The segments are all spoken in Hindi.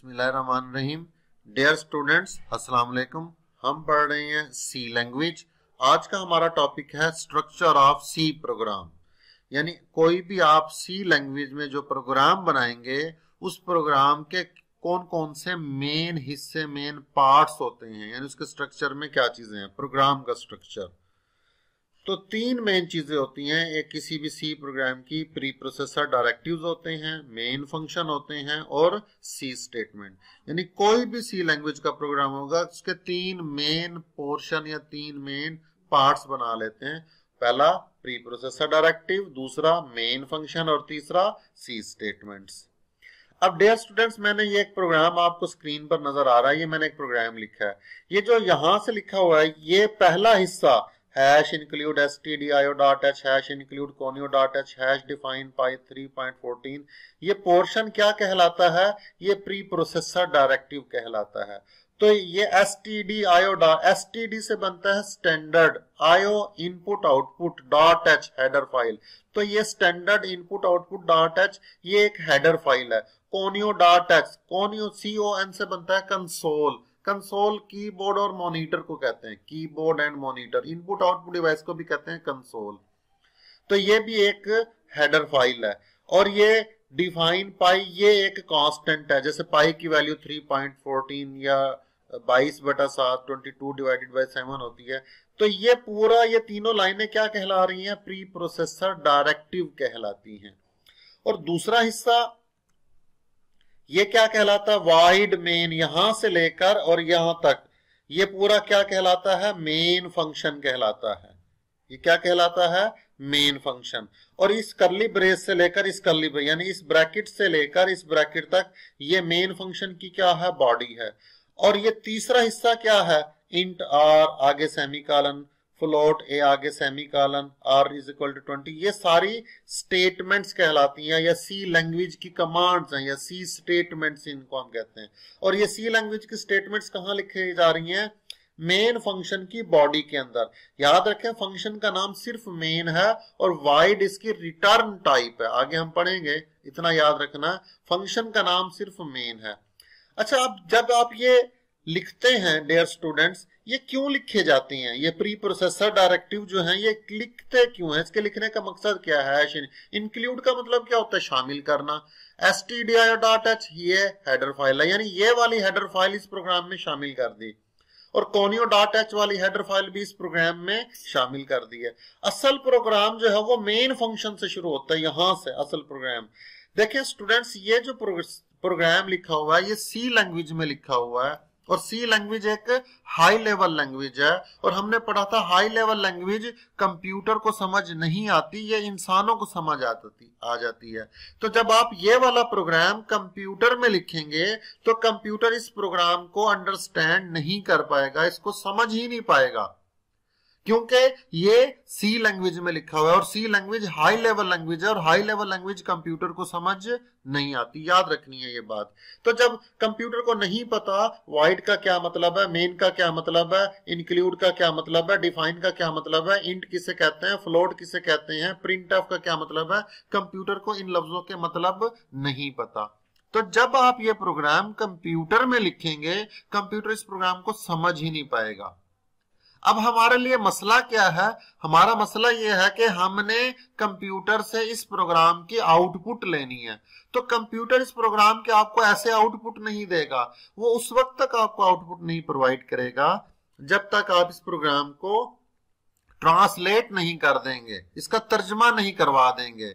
बिस्मिल्लाहिर्रहमानिर्रहीम डियर स्टूडेंट्स अस्सलाम वालेकुम हम पढ़ रहे हैं सी लैंग्वेज आज का हमारा टॉपिक है स्ट्रक्चर ऑफ सी प्रोग्राम यानी कोई भी आप सी लैंग्वेज में जो प्रोग्राम बनाएंगे उस प्रोग्राम के कौन कौन से मेन हिस्से मेन पार्ट्स होते हैं यानी उसके स्ट्रक्चर में क्या चीजें हैं प्रोग्राम का स्ट्रक्चर तो तीन मेन चीज़ें होती हैं एक किसी भी सी प्रोग्राम की प्री प्रोसेसर डायरेक्टिव्स होते हैं मेन फंक्शन होते हैं और सी स्टेटमेंट यानी कोई भी सी लैंग्वेज का प्रोग्राम होगा उसके तीन मेन पोर्शन या तीन मेन पार्ट्स बना लेते हैं पहला प्री प्रोसेसर डायरेक्टिव दूसरा मेन फंक्शन और तीसरा सी स्टेटमेंट अब डेयर स्टूडेंट्स मैंने ये एक प्रोग्राम आपको स्क्रीन पर नजर आ रहा है ये मैंने एक प्रोग्राम लिखा है ये जो यहां से लिखा हुआ है ये पहला हिस्सा hash include stdio.h hash include conio.h hash define py 3.14 ये पोर्शन क्या कहलाता है ये प्री प्रोसेसर डायरेक्टिव कहलाता है तो ये S T D IO S T D से बनता है standard IO input output dot H header file तो ये standard input output dot H ये एक हेडर फाइल है conio dot H conio CO N से बनता है कंसोल कंसोल कीबोर्ड और मॉनिटर को कहते हैं keyboard and monitor input output device को भी कहते हैं कंसोल तो ये भी एक हेडर फाइल है और ये डिफाइन पाई ये एक कांस्टेंट है जैसे पाई की वैल्यू 3.14 या 22 बटा सात ट्वेंटी डिवाइडेड बाई सेवन होती है तो ये पूरा ये तीनों लाइनें क्या कहला रही हैं प्री प्रोसेसर डायरेक्टिव कहलाती हैं और दूसरा हिस्सा ये क्या कहलाता है वाइड मेन यहां से लेकर और यहां तक ये पूरा क्या कहलाता है मेन फंक्शन कहलाता है ये क्या कहलाता है मेन फंक्शन और इस कर्ली ब्रेस से लेकर इस कर्ली ब्रेस यानी इस ब्रैकेट से लेकर इस ब्रैकेट तक ये मेन फंक्शन की क्या है बॉडी है और ये तीसरा हिस्सा क्या है इंट आर आगे सेमिकालन फ्लोट ए आगे semicolon R is equal to twenty ये सारी स्टेटमेंट्स कहलाती हैं या सी लैंग्वेज की कमांड्स हैं या सी स्टेटमेंट्स इनको हम कहते हैं और ये सी लैंग्वेज की स्टेटमेंट्स कहाँ लिखी जा रही हैं मेन फंक्शन की बॉडी के अंदर याद रखें फंक्शन का नाम सिर्फ मेन है और वाइड इसकी रिटर्न टाइप है आगे हम पढ़ेंगे इतना याद रखना फंक्शन का नाम सिर्फ मेन है अच्छा अब जब आप ये लिखते हैं डेयर स्टूडेंट्स ये क्यों लिखे जाते हैं ये प्री प्रोसेसर डायरेक्टिव जो है ये लिखते क्यों है इसके लिखने का मकसद क्या है इंक्लूड का मतलब क्या होता है शामिल करना S T D I dot H ये हेडर फाइल है यानी ये वाली हेडर फाइल इस प्रोग्राम में शामिल कर दी और कॉनियो डॉट एच वाली हेडर फाइल भी इस प्रोग्राम में शामिल कर दी है असल प्रोग्राम जो है वो मेन फंक्शन से शुरू होता है यहां से असल प्रोग्राम देखिये स्टूडेंट्स ये जो प्रोग्राम लिखा हुआ है ये सी लैंग्वेज में लिखा हुआ है और सी लैंग्वेज एक हाई लेवल लैंग्वेज है और हमने पढ़ा था हाई लेवल लैंग्वेज कंप्यूटर को समझ नहीं आती ये इंसानों को समझ आती आ जाती है तो जब आप ये वाला प्रोग्राम कंप्यूटर में लिखेंगे तो कंप्यूटर इस प्रोग्राम को अंडरस्टैंड नहीं कर पाएगा इसको समझ ही नहीं पाएगा क्योंकि ये सी लैंग्वेज में लिखा हुआ है और C language high level language है और हाई लेवल लैंग्वेज कंप्यूटर को समझ नहीं आती याद रखनी है ये बात तो जब कंप्यूटर को नहीं पता वाइट का क्या मतलब है मेन का क्या मतलब है इंक्लूड का क्या मतलब है डिफाइन का क्या मतलब है इंट किसे कहते हैं फ्लोट किसे कहते हैं प्रिंट ऑफ का क्या मतलब है कंप्यूटर को इन लफ्जों के मतलब नहीं पता तो जब आप ये प्रोग्राम कंप्यूटर में लिखेंगे कंप्यूटर इस प्रोग्राम को समझ ही नहीं पाएगा अब हमारे लिए मसला क्या है हमारा मसला यह है कि हमने कंप्यूटर से इस प्रोग्राम की आउटपुट लेनी है तो कंप्यूटर इस प्रोग्राम के आपको ऐसे आउटपुट नहीं देगा वो उस वक्त तक आपको आउटपुट नहीं प्रोवाइड करेगा जब तक आप इस प्रोग्राम को ट्रांसलेट नहीं कर देंगे इसका तर्जमा नहीं करवा देंगे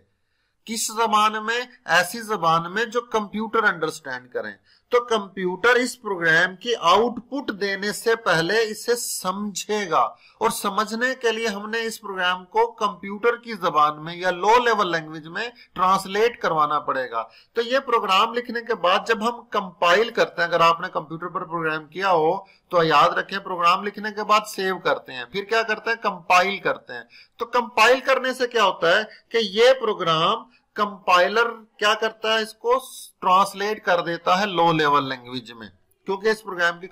किस जबान में ऐसी जबान में जो कंप्यूटर अंडरस्टैंड करें तो कंप्यूटर इस प्रोग्राम की आउटपुट देने से पहले इसे समझेगा और समझने के लिए हमने इस प्रोग्राम को कंप्यूटर की जबान में या लो लेवल लैंग्वेज में ट्रांसलेट करवाना पड़ेगा तो ये प्रोग्राम लिखने के बाद जब हम कंपाइल करते हैं अगर आपने कंप्यूटर पर प्रोग्राम किया हो तो याद रखें प्रोग्राम लिखने के बाद सेव करते हैं फिर क्या करते हैं कंपाइल करते हैं तो कंपाइल करने से क्या होता है कि ये प्रोग्राम कंपाइलर क्या करता है इसको ट्रांसलेट कर देता है लो लेवल लैंग्वेज में क्योंकि इस प्रोग्राम की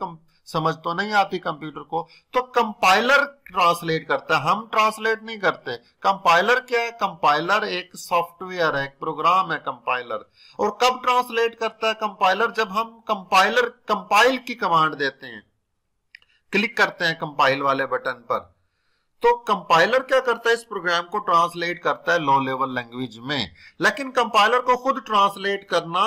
समझ तो नहीं आती कंप्यूटर को तो कंपाइलर ट्रांसलेट करता है हम ट्रांसलेट नहीं करते कंपाइलर क्या है कंपाइलर एक सॉफ्टवेयर है एक प्रोग्राम है कंपाइलर और कब ट्रांसलेट करता है कंपाइलर जब हम कंपाइलर कंपाइल की कमांड देते हैं क्लिक करते हैं कंपाइल वाले बटन पर तो कंपाइलर क्या करता है इस प्रोग्राम को ट्रांसलेट करता है लो लेवल लैंग्वेज में लेकिन कंपाइलर को खुद ट्रांसलेट करना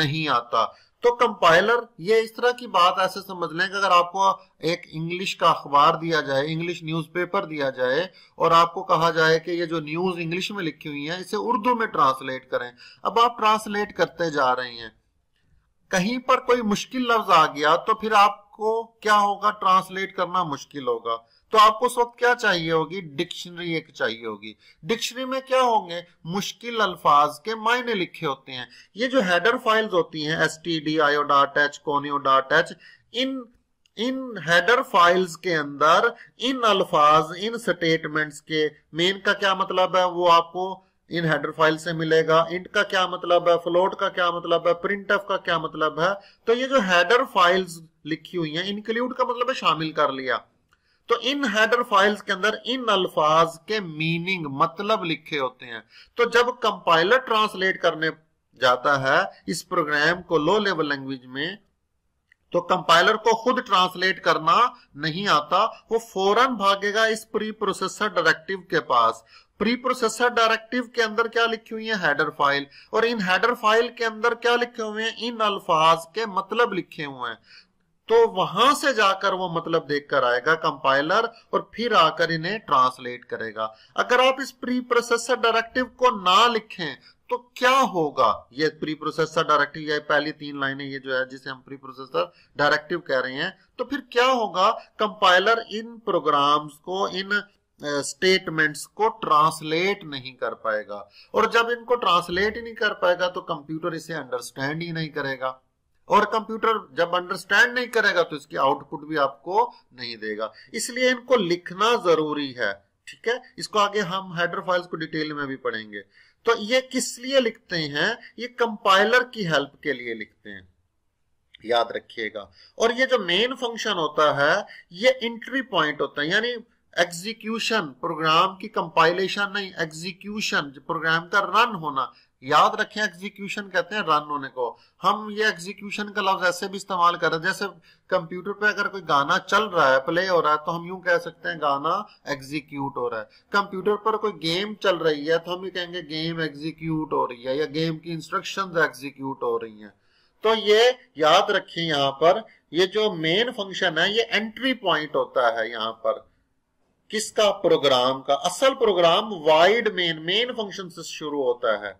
नहीं आता तो कंपाइलर ये इस तरह की बात ऐसे समझ लें कि अगर आपको एक इंग्लिश का अखबार दिया जाए इंग्लिश न्यूज़पेपर दिया जाए और आपको कहा जाए कि ये जो न्यूज़ इंग्लिश में लिखी हुई है इसे उर्दू में ट्रांसलेट करें अब आप ट्रांसलेट करते जा रहे हैं कहीं पर कोई मुश्किल लफ्ज आ गया तो फिर आप आपको क्या होगा ट्रांसलेट करना मुश्किल होगा तो आपको उस वक्त क्या चाहिए होगी डिक्शनरी एक चाहिए होगी डिक्शनरी में क्या होंगे मुश्किल अल्फाज के मायने लिखे होते हैं ये जो हैडर फाइल्स होती हैं S T D IO dot H conio dot H इन इन हेडर फाइल्स के अंदर इन अल्फाज इन स्टेटमेंट्स के मेन का क्या मतलब है वो आपको इन हेडर फाइल से मिलेगा इंट का क्या मतलब है फ्लोट का क्या मतलब है प्रिंट का क्या मतलब है तो ये जो हेडर फाइल्स लिखी हुई हैं इंक्लूड का मतलब है शामिल कर लिया तो इन हेडर फाइल्स के अंदर इन अल्फाज के मीनिंग मतलब लिखे होते हैं तो जब कंपाइलर ट्रांसलेट करने जाता है इस प्रोग्राम को लो लेवल लैंग्वेज में तो कंपाइलर को खुद ट्रांसलेट करना नहीं आता वो फौरन भागेगा इस प्री प्रोसेसर डायरेक्टिव के पास प्री प्रोसेसर डायरेक्टिव के अंदर क्या लिखी हुई है हेडर फाइल और इन हेडर फाइल के अंदर क्या लिखे हुए हैं इन अल्फाज के मतलब लिखे हुए हैं तो वहां से जाकर वो मतलब देखकर आएगा कंपाइलर और फिर आकर इन्हें ट्रांसलेट करेगा अगर आप इस प्री प्रोसेसर डायरेक्टिव को ना लिखें तो क्या होगा ये प्री प्रोसेसर डायरेक्टिव या पहली तीन लाइनें ये जो है जिसे हम प्री प्रोसेसर डायरेक्टिव कह रहे हैं तो फिर क्या होगा कंपाइलर इन प्रोग्राम्स को इन स्टेटमेंट्स uh, को ट्रांसलेट नहीं कर पाएगा और जब इनको ट्रांसलेट ही नहीं कर पाएगा तो कंप्यूटर इसे अंडरस्टैंड ही नहीं करेगा और कंप्यूटर जब अंडरस्टैंड नहीं करेगा तो इसकी आउटपुट भी आपको नहीं देगा इसलिए इनको लिखना जरूरी है ठीक है इसको आगे हम हेडर फाइल्स को डिटेल में भी पढ़ेंगे तो ये किस लिए लिखते हैं ये कंपाइलर की हेल्प के लिए लिखते हैं याद रखिएगा और ये जो मेन फंक्शन होता है ये एंट्री पॉइंट होता है यानी एग्जीक्यूशन प्रोग्राम की कंपाइलेशन नहीं एग्जीक्यूशन प्रोग्राम का रन होना याद रखें एग्जीक्यूशन कहते हैं रन होने को हम ये एग्जीक्यूशन का लफ्ज ऐसे भी इस्तेमाल कर रहे हैं जैसे कंप्यूटर पे अगर कोई गाना चल रहा है प्ले हो रहा है तो हम यूं कह सकते हैं गाना एग्जीक्यूट हो रहा है कंप्यूटर पर कोई गेम चल रही है तो हम ये कहेंगे गेम एग्जीक्यूट हो रही है या गेम की इंस्ट्रक्शन एग्जीक्यूट हो रही है तो ये याद रखें यहाँ पर ये जो मेन फंक्शन है ये एंट्री पॉइंट होता है यहाँ पर किसका प्रोग्राम का असल program void main main function से शुरू होता है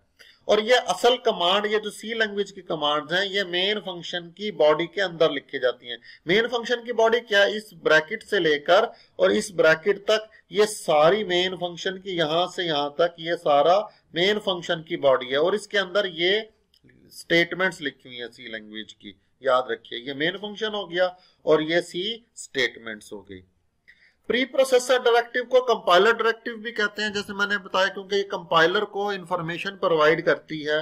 और ये असल कमांड ये जो सी लैंग्वेज की कमांड्स हैं ये मेन फंक्शन की बॉडी के अंदर लिखी जाती हैं मेन फंक्शन की बॉडी क्या इस ब्रैकेट से लेकर और इस ब्रैकेट तक ये सारी मेन फंक्शन की यहां से यहां तक ये सारा मेन फंक्शन की बॉडी है और इसके अंदर ये स्टेटमेंट्स लिखी हुई है सी लैंग्वेज की याद रखिए ये मेन फंक्शन हो गया और ये सी स्टेटमेंट्स हो गई प्री प्रोसेसर डायरेक्टिव को कंपाइलर डायरेक्टिव भी कहते हैं जैसे मैंने बताया क्योंकि ये कंपाइलर को इंफॉर्मेशन प्रोवाइड करती है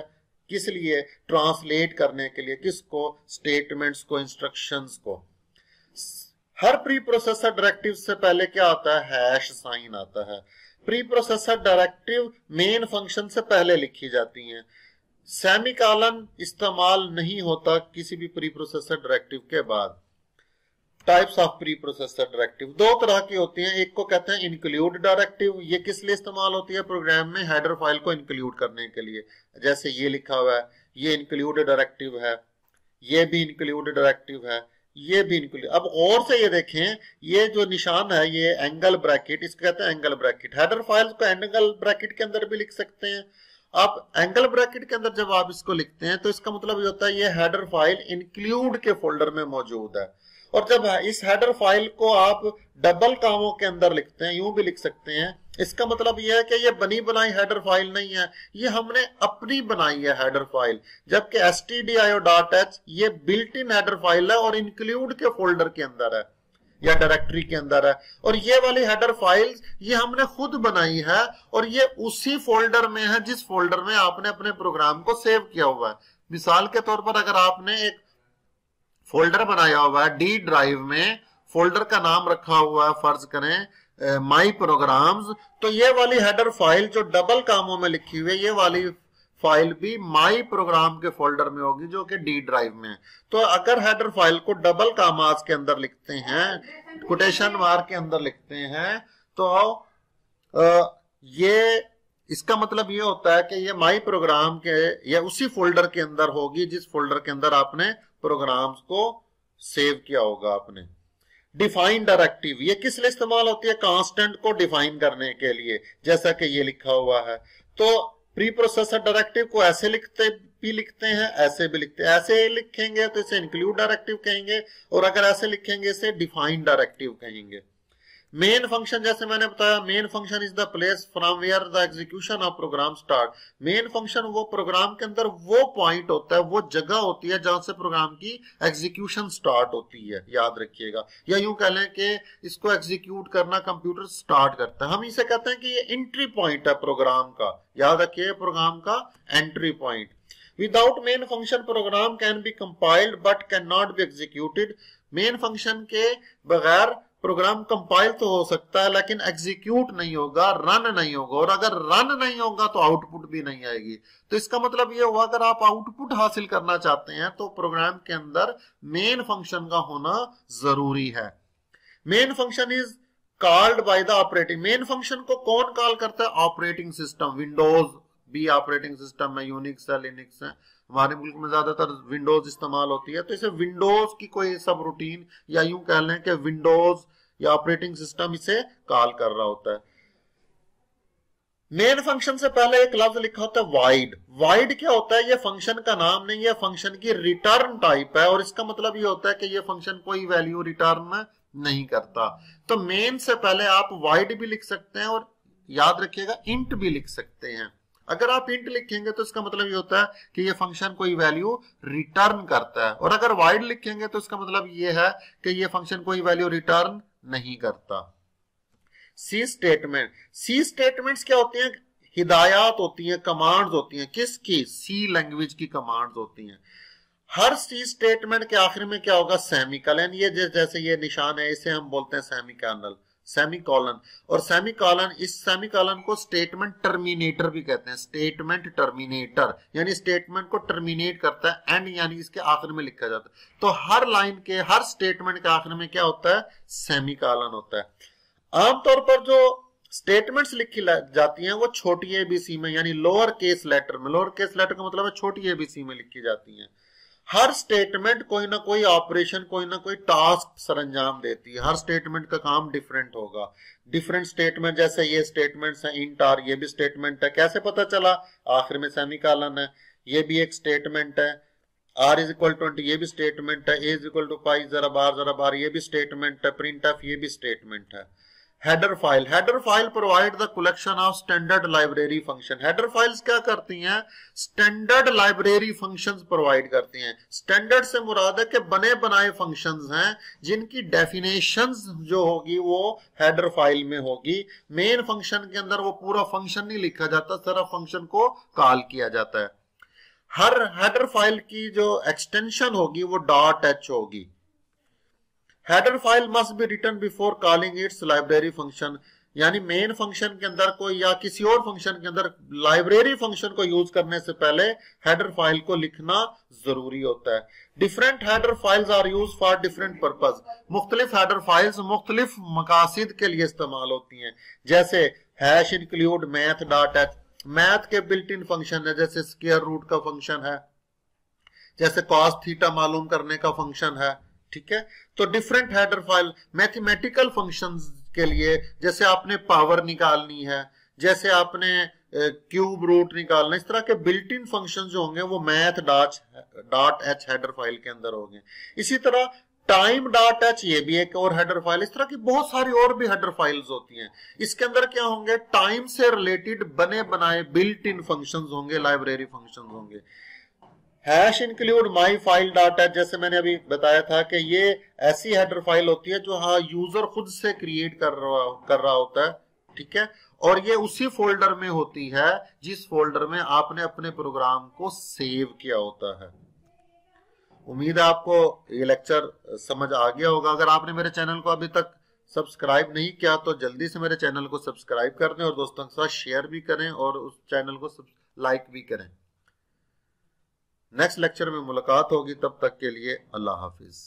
किस लिए ट्रांसलेट करने के लिए किसको स्टेटमेंट्स को इंस्ट्रक्शंस को हर प्री प्रोसेसर डायरेक्टिव से पहले क्या आता है हैश साइन आता है preprocessor directive main function से पहले लिखी जाती हैं सेमिकॉलन इस्तेमाल नहीं होता किसी भी प्री प्रोसेसर डायरेक्टिव के बाद types of preprocessor directive दो तरह के होते हैं एक को कहते हैं इंक्लूड डायरेक्टिव ये किस लिए इस्तेमाल होती है प्रोग्राम में हेडर फाइल को इंक्लूड करने के लिए जैसे ये लिखा हुआ है ये इंक्लूड डायरेक्टिव है ये भी इंक्लूड डायरेक्टिव है ये भी इंक्लूड अब और से ये देखें ये जो निशान है ये एंगल ब्रैकेट इसको कहते हैं एंगल ब्रैकेट हेडर फाइल को एंगल ब्रैकेट के अंदर भी लिख सकते हैं आप एंगल ब्रैकेट के अंदर जब आप इसको लिखते हैं तो इसका मतलब ये होता है ये हेडर फाइल इंक्लूड के फोल्डर में मौजूद है और जब इस हेडर फाइल को आप डबल कामों के अंदर लिखते हैं यूं भी लिख सकते हैं इसका मतलब यह है कि ये बनी बनाई हेडर फाइल नहीं है ये हमने अपनी बनाई है हेडर फाइल जबकि S T D I O dot H ये बिल्ट इन हेडर फाइल है और इंक्लूड के फोल्डर के अंदर है या डायरेक्टरी के अंदर है और ये वाली हेडर फाइल ये हमने खुद बनाई है और ये उसी फोल्डर में है जिस फोल्डर में आपने अपने प्रोग्राम को सेव किया हुआ है मिसाल के तौर पर अगर आपने एक फोल्डर बनाया हुआ है डी ड्राइव में फोल्डर का नाम रखा हुआ है फर्ज करें माई प्रोग्राम्स तो ये वाली हेडर फाइल जो डबल कामों में लिखी हुई है ये वाली फाइल भी माई प्रोग्राम के फोल्डर में होगी जो कि डी ड्राइव में है तो अगर हेडर फाइल को डबल कामाज के अंदर लिखते हैं कोटेशन मार के अंदर लिखते हैं तो आ, ये इसका मतलब ये होता है कि ये माई प्रोग्राम के या उसी फोल्डर के अंदर होगी जिस फोल्डर के अंदर आपने प्रोग्राम्स को सेव किया होगा आपने डिफाइन डायरेक्टिव ये किस लिए इस्तेमाल होती है कांस्टेंट को डिफाइन करने के लिए जैसा कि ये लिखा हुआ है तो प्री प्रोसेसर डायरेक्टिव को ऐसे लिखते भी लिखते हैं ऐसे भी लिखते हैं ऐसे लिखेंगे तो इसे इंक्लूड डायरेक्टिव कहेंगे और अगर ऐसे लिखेंगे इसे डिफाइन डायरेक्टिव कहेंगे मेन फंक्शन जैसे मैंने बताया main function is the place from where the execution of program start main function वो प्रोग्राम के अंदर वो पॉइंट होता है वो जगह होती है जहां से प्रोग्राम की एग्जीक्यूशन स्टार्ट होती है याद रखिएगा या यूं कह लें कि इसको एग्जीक्यूट करना कंप्यूटर स्टार्ट करता है हम इसे कहते हैं कि ये एंट्री पॉइंट है प्रोग्राम का याद रखिए प्रोग्राम का entry point without main function program can be compiled but can not be executed main function के बगैर प्रोग्राम कंपाइल तो हो सकता है लेकिन एग्जीक्यूट नहीं होगा रन नहीं होगा और अगर रन नहीं होगा तो आउटपुट भी नहीं आएगी तो इसका मतलब ये हुआ अगर आप आउटपुट हासिल करना चाहते हैं तो प्रोग्राम के अंदर मेन फंक्शन का होना जरूरी है main function is called by the operating main function को कौन कॉल करता है ऑपरेटिंग सिस्टम विंडोज भी ऑपरेटिंग सिस्टम है यूनिक्स है लिनिक्स है हमारे मुल्क में ज़्यादातर विंडोज़ इस्तेमाल होती है तो इसे विंडोज़ की कोई सब रूटीन या यूं कह लें कि विंडोज़ या ऑपरेटिंग सिस्टम इसे कॉल कर रहा होता है मेन फंक्शन से पहले एक लफ्ज लिखा होता है वाइड वाइड क्या होता है ये फंक्शन का नाम नहीं है फंक्शन की रिटर्न टाइप है और इसका मतलब ये होता है कि ये फंक्शन कोई वैल्यू रिटर्न नहीं करता तो मेन से पहले आप वाइड भी लिख सकते हैं और याद रखिएगा इंट भी लिख सकते हैं अगर आप इंट लिखेंगे तो इसका मतलब ये होता है कि ये फंक्शन कोई वैल्यू रिटर्न करता है और अगर वाइड लिखेंगे तो इसका मतलब ये है कि ये फंक्शन कोई वैल्यू रिटर्न नहीं करता सी स्टेटमेंट सी स्टेटमेंट्स क्या होती हैं हिदायत होती हैं कमांड्स होती हैं किसकी सी लैंग्वेज की कमांड्स होती हैं हर सी स्टेटमेंट के आखिर में क्या होगा सेमिकलन ये जैसे ये निशान है इसे हम बोलते हैं सेमिकलन सेमी कॉलन और सेमी कॉलन इस सेमी कॉलन को स्टेटमेंट टर्मिनेटर भी कहते हैं स्टेटमेंट टर्मिनेटर यानी स्टेटमेंट को टर्मिनेट करता है एंड यानी इसके आखिर में लिखा जाता है तो हर लाइन के हर स्टेटमेंट के आखिर में क्या होता है सेमी कॉलन होता है आमतौर पर जो स्टेटमेंट्स लिखी जाती हैं वो छोटी एबीसी में यानी लोअर केस लेटर में लोअर केस लेटर का मतलब है छोटी एबीसी में लिखी जाती हैं हर स्टेटमेंट कोई ना कोई ऑपरेशन कोई ना कोई टास्क सर अंजाम देती है हर स्टेटमेंट का काम डिफरेंट होगा डिफरेंट स्टेटमेंट जैसे ये स्टेटमेंट्स हैं इंट आर ये भी स्टेटमेंट है कैसे पता चला आखिर में सेमिकालन है ये भी एक स्टेटमेंट है आर इज इक्वल ट्वेंटी ये भी स्टेटमेंट है A is equal to pi जरा बार जरा बार ये भी स्टेटमेंट है प्रिंट एफ ये भी स्टेटमेंट है header file header file provide the collection of standard library function header files क्या करती हैं स्टैंडर्ड लाइब्रेरी फंक्शंस प्रोवाइड करती हैं स्टैंडर्ड से मुराद है कि बने बनाए फंक्शंस हैं जिनकी डेफिनेशंस जो होगी वो हेडर फाइल में होगी मेन फंक्शन के अंदर वो पूरा फंक्शन नहीं लिखा जाता सिर्फ फंक्शन को कॉल किया जाता है हर हेडर फाइल की जो एक्सटेंशन होगी वो डॉट एच होगी header file must be return before calling its library function यानी मेन फंक्शन के अंदर कोई या किसी और फंक्शन के अंदर लाइब्रेरी फंक्शन को यूज करने से पहले हेडर फाइल को लिखना जरूरी होता है different header files are use for different purpose मुख्तलिफ हेडर फाइल्स मुख्तलिफ मकासद के लिए इस्तेमाल होती हैं जैसे hash include math dot H math के बिल्ट इन फंक्शन है जैसे स्केयर रूट का फंक्शन है जैसे कॉस थीटा मालूम करने का फंक्शन है ठीक है तो different header file mathematical functions के लिए जैसे आपने पावर निकालनी है जैसे आपने क्यूब रूट निकालना इस तरह के बिल्ट इन फंक्शन जो होंगे वो math dot dot H header file के अंदर होंगे इसी तरह टाइम डॉट एच ये भी एक और हेडर फाइल इस तरह की बहुत सारी और भी हेडर फाइल्स होती हैं इसके अंदर क्या होंगे टाइम से रिलेटेड बने बनाए बिल्ट इन फंक्शंस होंगे लाइब्रेरी फंक्शंस होंगे hash include my file data जैसे मैंने अभी बताया था कि ये ऐसी हेडर फाइल होती है जो हाँ यूजर खुद से क्रिएट कर रहा कर रहा होता है ठीक है और ये उसी फोल्डर में होती है जिस फोल्डर में आपने अपने प्रोग्राम को सेव किया होता है उम्मीद है आपको ये लेक्चर समझ आ गया होगा अगर आपने मेरे चैनल को अभी तक सब्सक्राइब नहीं किया तो जल्दी से मेरे चैनल को सब्सक्राइब कर दें और दोस्तों के साथ शेयर भी करें और उस चैनल को लाइक भी करें नेक्स्ट लेक्चर में मुलाकात होगी तब तक के लिए अल्लाह हाफिज़